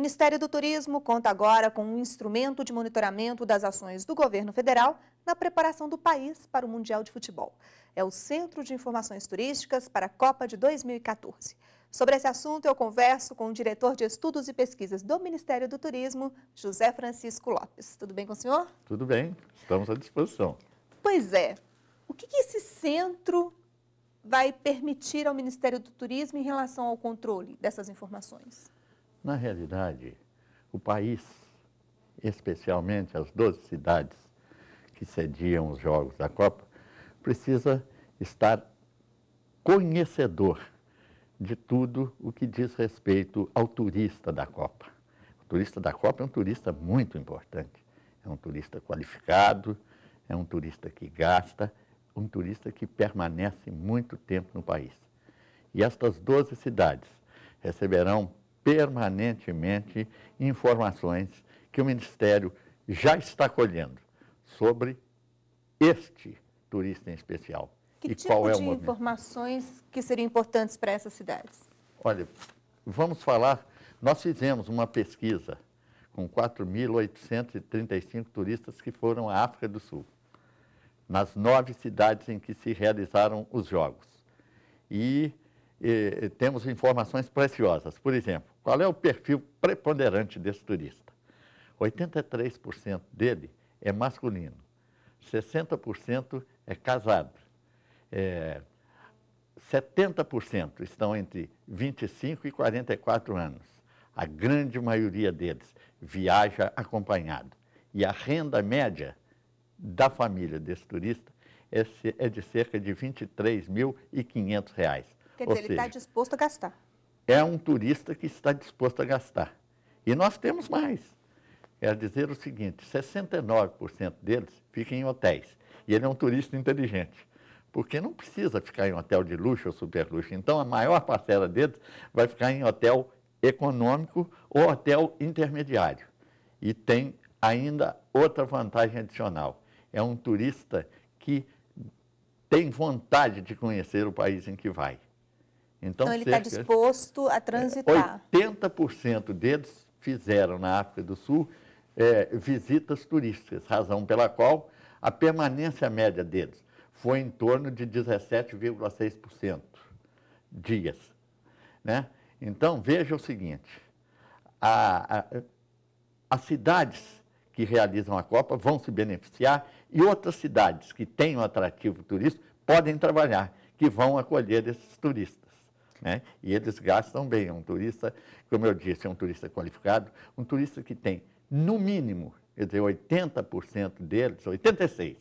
Ministério do Turismo conta agora com um instrumento de monitoramento das ações do governo federal na preparação do país para o Mundial de Futebol. É o Centro de Informações Turísticas para a Copa de 2014. Sobre esse assunto, eu converso com o diretor de Estudos e Pesquisas do Ministério do Turismo, José Francisco Lopes. Tudo bem com o senhor? Tudo bem, estamos à disposição. Pois é. O que, que esse centro vai permitir ao Ministério do Turismo em relação ao controle dessas informações? Na realidade, o país, especialmente as 12 cidades que sediam os Jogos da Copa, precisa estar conhecedor de tudo o que diz respeito ao turista da Copa. O turista da Copa é um turista muito importante, é um turista qualificado, é um turista que gasta, um turista que permanece muito tempo no país. E estas 12 cidades receberão permanentemente informações que o Ministério já está colhendo sobre este turista em especial. Que e tipo qual é o de informações que seriam importantes para essas cidades? Olha, vamos falar, nós fizemos uma pesquisa com 4.835 turistas que foram à África do Sul, nas nove cidades em que se realizaram os Jogos. E, e eh, temos informações preciosas. Por exemplo, qual é o perfil preponderante desse turista? 83% dele é masculino, 60% é casado, é, 70% estão entre 25 e 44 anos. A grande maioria deles viaja acompanhado. E a renda média da família desse turista é, é de cerca de R$ 23.500. Quer dizer, tá seja, ele está disposto a gastar é um turista que está disposto a gastar. E nós temos mais. Quer dizer o seguinte, 69% deles ficam em hotéis. E ele é um turista inteligente, porque não precisa ficar em hotel de luxo ou super luxo. Então, a maior parcela deles vai ficar em hotel econômico ou hotel intermediário. E tem ainda outra vantagem adicional. É um turista que tem vontade de conhecer o país em que vai. Então, então ele está disposto a transitar. 80% é, deles fizeram na África do Sul é, visitas turísticas, razão pela qual a permanência média deles foi em torno de 17,6% dias. Né? Então, veja o seguinte, a, a, as cidades que realizam a Copa vão se beneficiar e outras cidades que têm um atrativo turístico podem trabalhar, que vão acolher esses turistas. Né? E eles gastam bem. É um turista, como eu disse, é um turista qualificado, um turista que tem, no mínimo, quer dizer, 80% deles, 86%,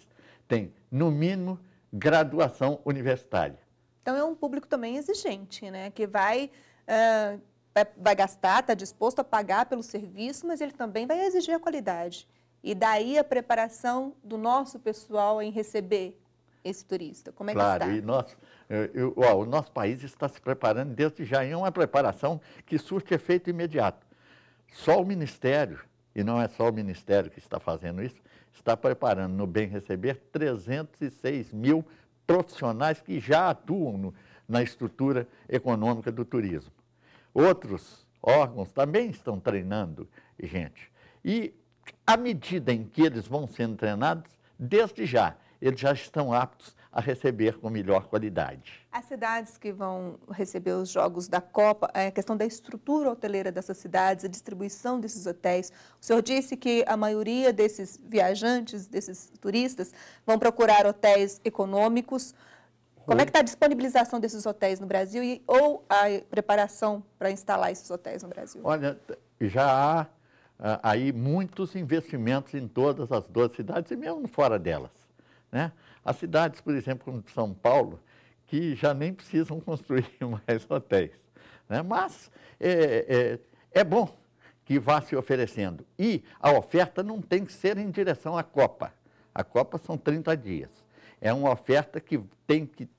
tem, no mínimo, graduação universitária. Então é um público também exigente, né? que vai, uh, ah, vai, é, vai gastar, está disposto a pagar pelo serviço, mas ele também vai exigir a qualidade. E daí a preparação do nosso pessoal em receber esse turista? Como é claro, que está? Claro, eu, eu, o nosso país está se preparando desde já em uma preparação que surte efeito imediato. Só o Ministério, e não é só o Ministério que está fazendo isso, está preparando no Bem Receber 306 mil profissionais que já atuam no, na estrutura econômica do turismo. Outros órgãos também estão treinando gente. E à medida em que eles vão sendo treinados, desde já, eles já estão aptos a receber com melhor qualidade. As cidades que vão receber os jogos da Copa, é, a questão da estrutura hoteleira dessas cidades, a distribuição desses hotéis. O senhor disse que a maioria desses viajantes, desses turistas, vão procurar hotéis econômicos. Como é que está a disponibilização desses hotéis no Brasil e, ou a preparação para instalar esses hotéis no Brasil? Olha, já há ah, aí muitos investimentos em todas as duas cidades e mesmo fora delas. Né? As cidades, por exemplo, como São Paulo, que já nem precisam construir mais hotéis. Né? Mas é, é, é bom que vá se oferecendo. E a oferta não tem que ser em direção à Copa. A Copa são 30 dias. É uma oferta que tem que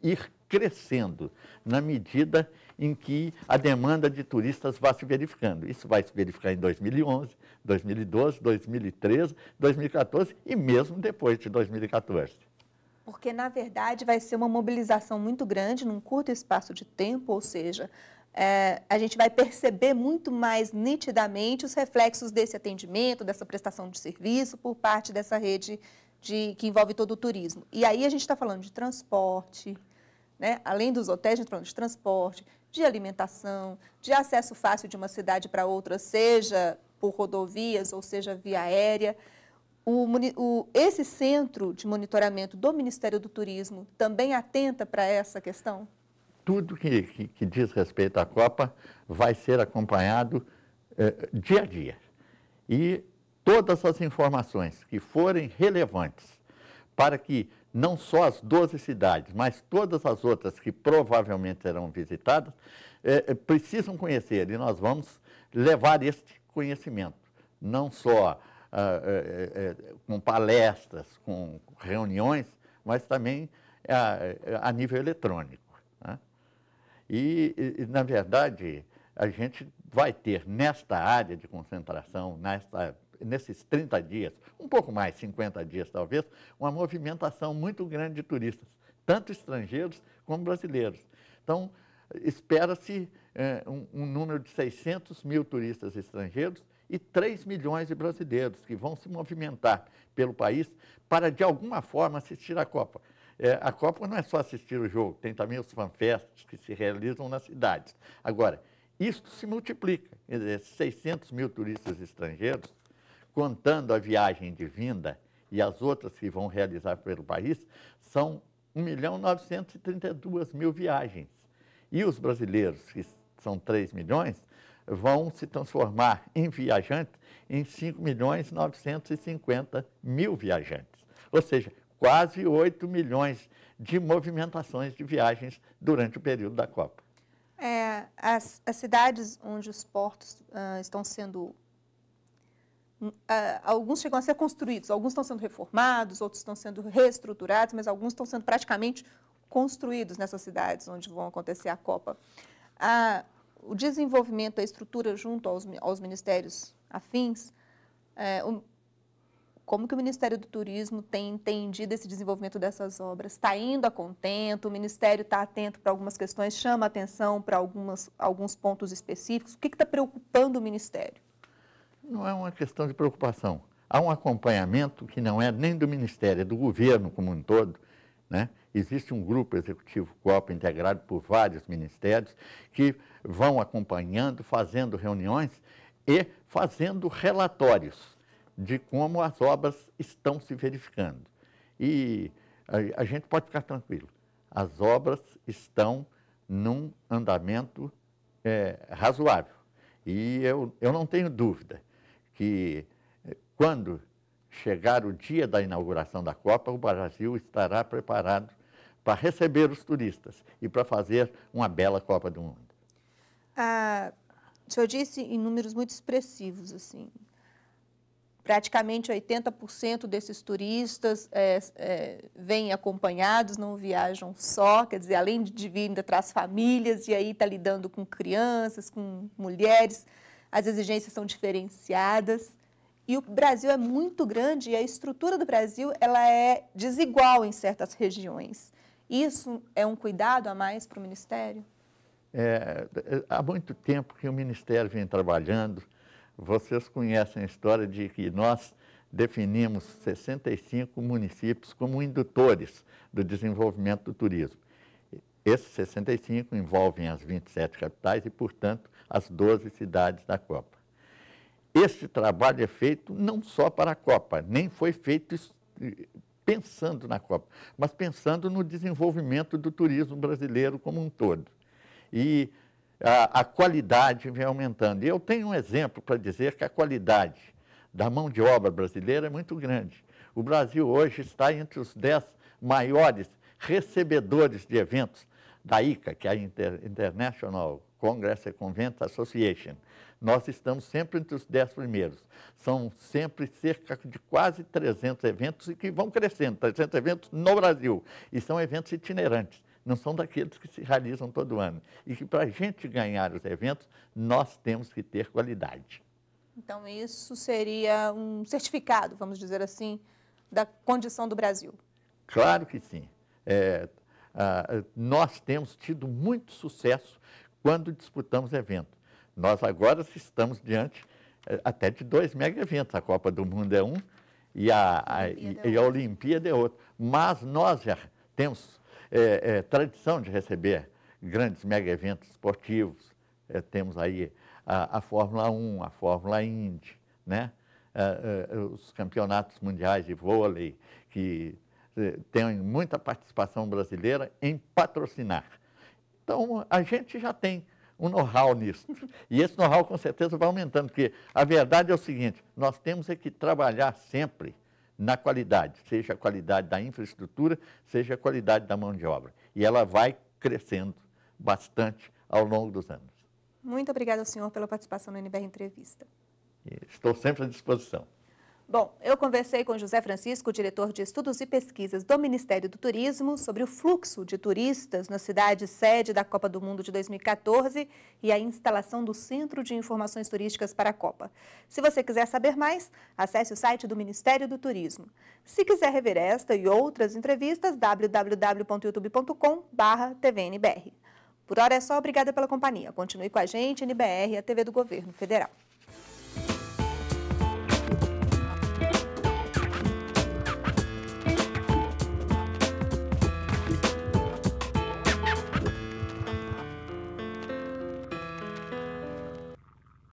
ir crescendo na medida em que a demanda de turistas vai se verificando. Isso vai se verificar em 2011, 2012, 2013, 2014 e mesmo depois de 2014. Porque, na verdade, vai ser uma mobilização muito grande num curto espaço de tempo, ou seja, é, a gente vai perceber muito mais nitidamente os reflexos desse atendimento, dessa prestação de serviço por parte dessa rede de, que envolve todo o turismo. E aí a gente está falando de transporte, né? além dos hotéis, a gente está falando de transporte, de alimentação, de acesso fácil de uma cidade para outra, seja por rodovias ou seja via aérea. O, o, esse centro de monitoramento do Ministério do Turismo também atenta para essa questão? Tudo que, que, que, diz respeito à Copa vai ser acompanhado eh, dia a dia. E todas as informações que forem relevantes para que não só as 12 cidades, mas todas as outras que provavelmente serão visitadas, é, é, precisam conhecer e nós vamos levar este conhecimento, não só ah, é, com palestras, com reuniões, mas também a, ah, a nível eletrônico. Né? E, e, na verdade, a gente vai ter nesta área de concentração, nesta nesses 30 dias, um pouco mais, 50 dias talvez, uma movimentação muito grande de turistas, tanto estrangeiros como brasileiros. Então, espera-se é, um, um, número de 600 mil turistas estrangeiros e 3 milhões de brasileiros que vão se movimentar pelo país para, de alguma forma, assistir à Copa. É, a Copa não é só assistir o jogo, tem também os fanfests que se realizam nas cidades. Agora, isso se multiplica. Quer dizer, 600 mil turistas estrangeiros contando a viagem de vinda e as outras que vão realizar pelo país, são 1 milhão 932 mil viagens. E os brasileiros, que são 3 milhões, vão se transformar em viajantes em 5 milhões 950 mil viajantes. Ou seja, quase 8 milhões de movimentações de viagens durante o período da Copa. É, as, as, cidades onde os portos uh, estão sendo alguns chegam a ser construídos, alguns estão sendo reformados, outros estão sendo reestruturados, mas alguns estão sendo praticamente construídos nessas cidades onde vão acontecer a Copa. o desenvolvimento da estrutura junto aos, aos ministérios afins, é, o, como que o Ministério do Turismo tem entendido esse desenvolvimento dessas obras? Está indo a contento? O Ministério está atento para algumas questões, chama atenção para alguns pontos específicos? O que está preocupando o Ministério? não é uma questão de preocupação. Há um acompanhamento que não é nem do Ministério, é do governo como um todo. Né? Existe um grupo executivo COP integrado por vários ministérios que vão acompanhando, fazendo reuniões e fazendo relatórios de como as obras estão se verificando. E a, a gente pode ficar tranquilo, as obras estão num andamento é, razoável. E eu, eu não tenho dúvida que eh, quando chegar o dia da inauguração da Copa, o Brasil estará preparado para receber os turistas e para fazer uma bela Copa do Mundo. Ah, o senhor disse em números muito expressivos, assim, praticamente 80% desses turistas é, é, vêm acompanhados, não viajam só, quer dizer, além de vir, ainda traz famílias e aí está lidando com crianças, com mulheres as exigências são diferenciadas. E o Brasil é muito grande e a estrutura do Brasil ela é desigual em certas regiões. Isso é um cuidado a mais para o Ministério? É, há muito tempo que o Ministério vem trabalhando. Vocês conhecem a história de que nós definimos 65 municípios como indutores do desenvolvimento do turismo. Esses 65 envolvem as 27 capitais e, portanto, as 12 cidades da Copa. Este trabalho é feito não só para a Copa, nem foi feito eh, pensando na Copa, mas pensando no desenvolvimento do turismo brasileiro como um todo. E a, a qualidade vem aumentando. E eu tenho um exemplo para dizer que a qualidade da mão de obra brasileira é muito grande. O Brasil hoje está entre os dez maiores recebedores de eventos da ICA, que é a Inter International Congress and Convent Association. Nós estamos sempre entre os dez primeiros. São sempre cerca de quase 300 eventos e que vão crescendo, 300 eventos no Brasil. E são eventos itinerantes, não são daqueles que se realizam todo ano. E que para a gente ganhar os eventos, nós temos que ter qualidade. Então, isso seria um certificado, vamos dizer assim, da condição do Brasil? Claro que sim. É, ah, nós temos tido muito sucesso quando disputamos eventos. Nós agora estamos diante eh, até de dois mega eventos. A Copa do Mundo é um e a, a, é e, e a Olimpíada é outro. Mas nós já temos é, é, tradição de receber grandes mega eventos esportivos. É, temos aí a, a, Fórmula 1, a Fórmula Indy, né? os campeonatos mundiais de vôlei, que eh, tem muita participação brasileira em patrocinar. Então, a gente já tem um know-how nisso. E esse know-how, com certeza, vai aumentando, porque a verdade é o seguinte, nós temos é que trabalhar sempre na qualidade, seja a qualidade da infraestrutura, seja a qualidade da mão de obra. E ela vai crescendo bastante ao longo dos anos. Muito obrigada, senhor, pela participação no NBR Entrevista. Estou sempre à disposição. Bom, eu conversei com José Francisco, diretor de Estudos e Pesquisas do Ministério do Turismo, sobre o fluxo de turistas na cidade sede da Copa do Mundo de 2014 e a instalação do Centro de Informações Turísticas para a Copa. Se você quiser saber mais, acesse o site do Ministério do Turismo. Se quiser rever esta e outras entrevistas, www.youtube.com/tvnbr. Por hora é só, obrigada pela companhia. Continue com a gente, NBR, a TV do Governo Federal.